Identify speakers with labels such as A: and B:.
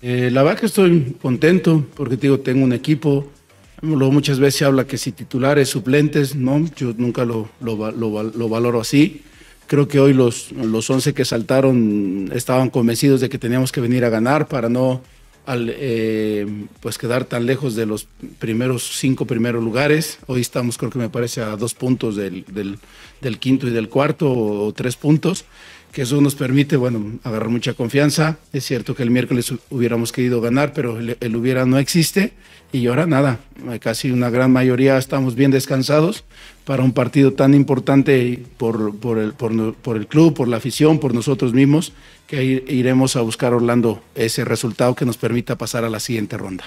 A: Eh, la verdad que estoy contento porque digo, tengo un equipo. muchas veces se habla que si titulares, suplentes, no, yo nunca lo, lo, lo, valoro así. Creo que hoy los, los 11 que saltaron estaban convencidos de que teníamos que venir a ganar para no eh, pues quedar tan lejos de los primeros cinco primeros lugares. Hoy estamos, creo que me parece, a dos puntos del, del, quinto y del cuarto, o, o tres puntos que eso nos permite, bueno, agarrar mucha confianza. Es cierto que el miércoles hubiéramos querido ganar, pero el, hubiera no existe y ahora nada, casi una gran mayoría estamos bien descansados para un partido tan importante por, por, el, por, el club, por la afición, por nosotros mismos, que iremos a buscar Orlando ese resultado que nos permita pasar a la siguiente ronda.